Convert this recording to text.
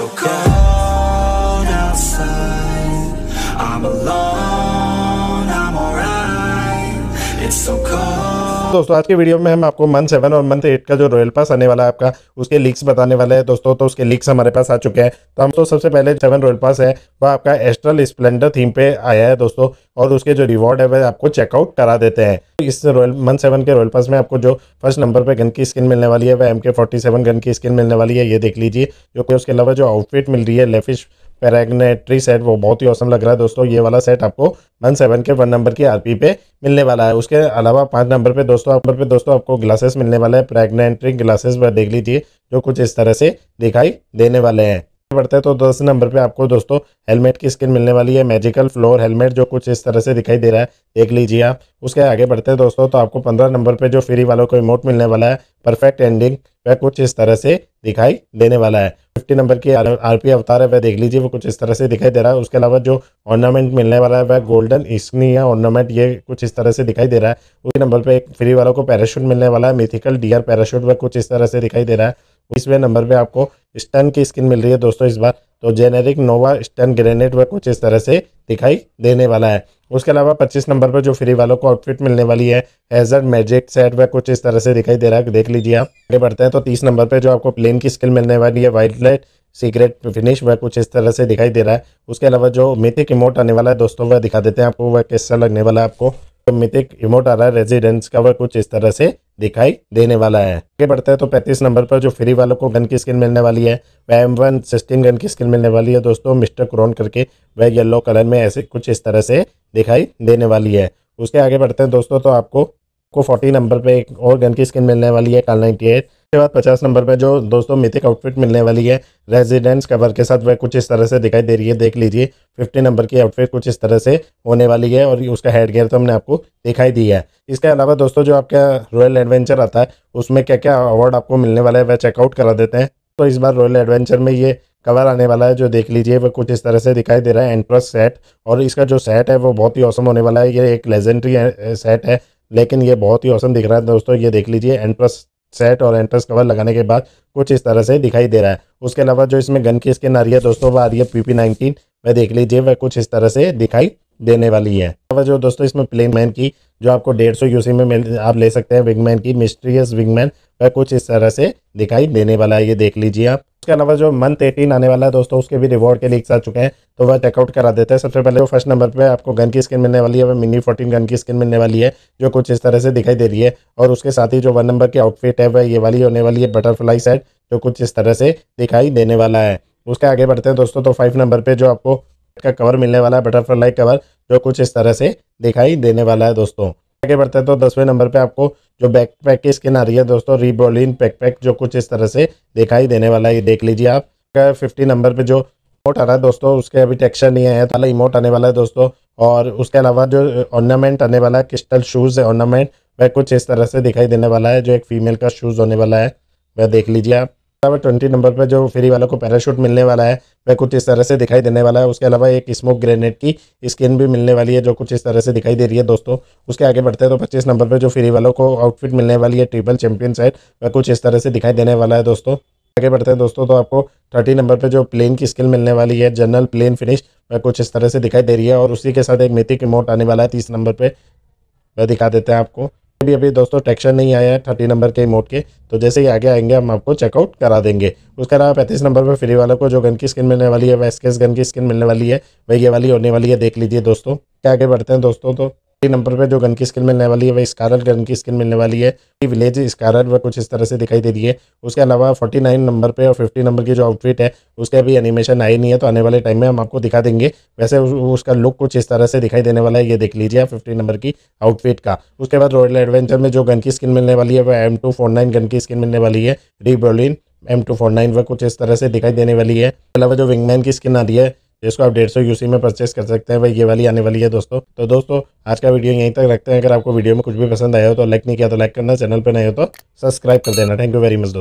so cold outside. I'm alone, I'm alright. It's so cold. दोस्तों आज के video में हम आपको मंथ सेवन और मंथ एट का जो रॉयल पास आने वाला है आपका उसके लीक्स बताने वाले हैं दोस्तों तो उसके लीक्स हमारे पास आ चुके हैं तो हम तो सबसे पहले सेवन रॉयल पास है वह आपका एस्ट्रल स्प्लेंडर थीम पे आया है दोस्तों और उसके जो रिवॉर्ड है वह आपको चेकआउट करा देते हैं तो इस रॉयल मंथ सेवन के रॉयल पास में आपको जो फर्स्ट नंबर पर गन की स्किन मिलने वाली है वह M K forty seven gun की स्किन मिलने वाली है ये देख लीजिए जो कि उसके अलावा जो आउटफिट मिल रही है लेफिश पैरागनेट्री सेट वो बहुत ही औसम लग रहा है दोस्तों ये वाला सेट आपको वन सेवन के वन नंबर की आरपी पे मिलने वाला है उसके अलावा पाँच नंबर पे दोस्तों नंबर पे दोस्तों आपको ग्लासेस मिलने वाला है प्रेगनेट्री ग्लासेस देख लीजिए जो कुछ इस तरह से दिखाई देने वाले हैं बढ़ते हैं तो दस नंबर पे आपको दोस्तों हेलमेट की स्किन मिलने वाली है मैजिकल फ्लोर हेलमेट जो कुछ इस तरह से दिखाई दे रहा है देख लीजिए आप उसके आगे बढ़ते हैं दोस्तों तो आपको पंद्रह नंबर पे जो फ्री वालों को इमोट मिलने वाला है परफेक्ट एंडिंग वह कुछ इस तरह से दिखाई देने वाला है फिफ्टी नंबर की आर आरपी अवतार है वह देख लीजिए वो कुछ इस तरह से दिखाई दे रहा है उसके अलावा जो ऑर्नामेंट मिलने वाला है वह गोल्डन इसनी या ऑर्नामेंट ये कुछ इस तरह से दिखाई दे रहा है उसी नंबर पर एक फ्री वालों को पैराशूट मिलने वाला है मिथिकल डियर पैराशूट वह कुछ इस तरह से दिखाई दे रहा है इसवे नंबर पे आपको स्टन की स्किन मिल रही है दोस्तों इस बार तो जेनेरिक नोवा स्टन ग्रेनेड वह कुछ इस तरह से दिखाई देने वाला है उसके अलावा 25 नंबर पर जो फ्री वालों को आउटफिट मिलने वाली है एज एड मैजिक सेट वह कुछ इस तरह से दिखाई दे रहा है देख लीजिए आप आगे बढ़ते हैं तो तीस नंबर पर जो आपको प्लेन की स्किल मिलने वाली है वाइल्ड लाइट सीक्रेट फिनिश वह कुछ इस तरह से दिखाई दे रहा है उसके अलावा जो मिथिक इमोट आने वाला है दोस्तों वह दिखा देते हैं आपको वह कैसा लगने वाला है आपको मिथिक इमोटारा रेजिडेंस कवर कुछ इस तरह से दिखाई देने वाला है आगे बढ़ते हैं तो 35 नंबर पर जो फ्री वालों को गन की स्किन मिलने वाली है वह एम वन सिक्सटीन गन की स्किन मिलने वाली है दोस्तों मिस्टर क्रोन करके वह येलो कलर में ऐसे कुछ इस तरह से दिखाई देने वाली है उसके आगे बढ़ते हैं दोस्तों तो आपको को फोर्टी नंबर पर एक और गन की स्किन मिलने वाली है काल नाइन्टी उसके बाद पचास नंबर पर जो दोस्तों मिथिक आउटफिट मिलने वाली है रेजिडेंस कवर के साथ वह कुछ इस तरह से दिखाई दे रही है देख लीजिए फिफ्टी नंबर की आउटफिट कुछ इस तरह से होने वाली है और उसका हेड गेयर तो हमने आपको दिखाई दिया है इसके अलावा दोस्तों जो आपका रॉयल एडवेंचर आता है उसमें क्या क्या अवार्ड आपको मिलने वाला है वह चेकआउट करा देते हैं तो इस बार रॉयल एडवेंचर में ये कवर आने वाला है जो देख लीजिए वह कुछ इस तरह से दिखाई दे रहा है एंट्रस सेट और इसका जो सेट है वो बहुत ही औसम होने वाला है ये एक लेजेंडरी सेट है लेकिन ये बहुत ही औसम दिख रहा है दोस्तों ये देख लीजिए एंट्रस सेट और एंट्रेंस कवर लगाने के बाद कुछ इस तरह से दिखाई दे रहा है उसके अलावा जो इसमें गन की स्किन आ रही है दोस्तों वो आ रही है पी पी नाइनटीन वह देख लीजिए वह कुछ इस तरह से दिखाई देने वाली है अलावा जो दोस्तों इसमें प्लेन मैन की जो आपको डेढ़ सौ यूसी में मिल आप ले सकते हैं विंगमैन की मिस्ट्रियस विंगमैन वह कुछ इस तरह से दिखाई देने वाला है ये देख लीजिए आप उसके अलावा जो मंथ एटीन आने वाला है दोस्तों उसके भी रिवॉर्ड के लिए आ चुके हैं तो वह चेकआउट करा देते हैं सबसे पहले वो फर्स्ट नंबर पे आपको गन की स्किन मिलने वाली है वह मिनी फोर्टीन गन की स्किन मिलने वाली है जो कुछ इस तरह से दिखाई दे रही है और उसके साथ ही जो वन नंबर की आउटफिट है वह ये वाली होने वाली है बटरफ्लाई सेट जो कुछ इस तरह से दिखाई देने वाला है उसके आगे बढ़ते हैं दोस्तों तो फाइव नंबर पर जो आपको का कवर मिलने वाला है बटरफ्लाई कवर जो कुछ इस तरह से दिखाई देने वाला है दोस्तों आगे बढ़ते हैं तो दसवें नंबर पे आपको जो बैक पैक की स्किन आ रही है दोस्तों रिबोलिन पैक पैक जो कुछ इस तरह से दिखाई देने वाला है ये देख लीजिए आप फिफ्टी नंबर पे जो इमोट आ रहा है दोस्तों उसके अभी टेक्सचर नहीं आया था इमोट आने वाला है दोस्तों और उसके अलावा जो ऑर्नामेंट आने वाला है क्रिस्टल शूज़ है ऑर्नामेंट वह कुछ इस तरह से दिखाई देने वाला है जो एक फीमेल का शूज़ होने वाला है वह देख लीजिए आप अलावा ट्वेंटी नंबर पर जो फ्री वालों को पैराशूट मिलने वाला है वह कुछ इस तरह से दिखाई देने वाला है उसके अलावा एक स्मोक ग्रेनेड की स्किन भी मिलने वाली है जो कुछ इस तरह से दिखाई दे रही है दोस्तों उसके आगे बढ़ते हैं तो पच्चीस नंबर पर जो फ्री वालों को आउटफिट मिलने वाली है ट्रिपल चैंपियन साइड वह कुछ इस तरह से दिखाई देने वाला है दोस्तों आगे बढ़ते हैं दोस्तों तो आपको थर्टी नंबर पर जो प्लेन की स्किल मिलने वाली है जनरल प्लेन फिनिश वह कुछ इस तरह से दिखाई दे रही है और उसी के साथ एक मिथिक इमोट आने वाला है तीस नंबर पर वह दिखा देते हैं आपको भी अभी दोस्तों टेक्शन नहीं आया है थर्टी नंबर के इमोट के तो जैसे ही आगे आएंगे हम आपको चेकआउट करा देंगे उसके अलावा पैंतीस नंबर पर फ्री वालों को जो गन की स्किन मिलने वाली है वैसकेस गन की स्किन मिलने वाली है वही ये वाली होने वाली है देख लीजिए दोस्तों क्या आगे बढ़ते हैं दोस्तों तो नंबर पे जो गन की स्किन मिलने वाली है वह स्कारल गन की स्किन मिलने वाली है विलेज स्कारल वह कुछ इस तरह से दिखाई दे रही है उसके अलावा 49 नंबर पे और 50 नंबर की जो आउटफिट है उसके अभी एनिमेशन आई नहीं है तो आने वाले टाइम में हम आपको दिखा देंगे वैसे उसका लुक कुछ इस तरह से दिखाई देने वाला है ये देख लीजिए आप फिफ्टी नंबर की आउटफिट का उसके बाद रॉयल एडवेंचर में जो गन की स्किन मिलने वाली है वह एम गन की स्किन मिलने वाली है री बर्लिन एम टू फोर नाइन वह कुछ इस तरह से दिखाई देने वाली है अलावा जो विंगमैन की स्किन आ रही है जिसको आप डेढ़ सौ यूसी में परचेस कर सकते हैं भाई ये वाली आने वाली है दोस्तों तो दोस्तों आज का वीडियो यहीं तक रखते हैं अगर आपको वीडियो में कुछ भी पसंद आया हो तो लाइक नहीं किया तो लाइक करना चैनल पर नहीं हो तो सब्सक्राइब कर देना थैंक यू वेरी मच दोस्तों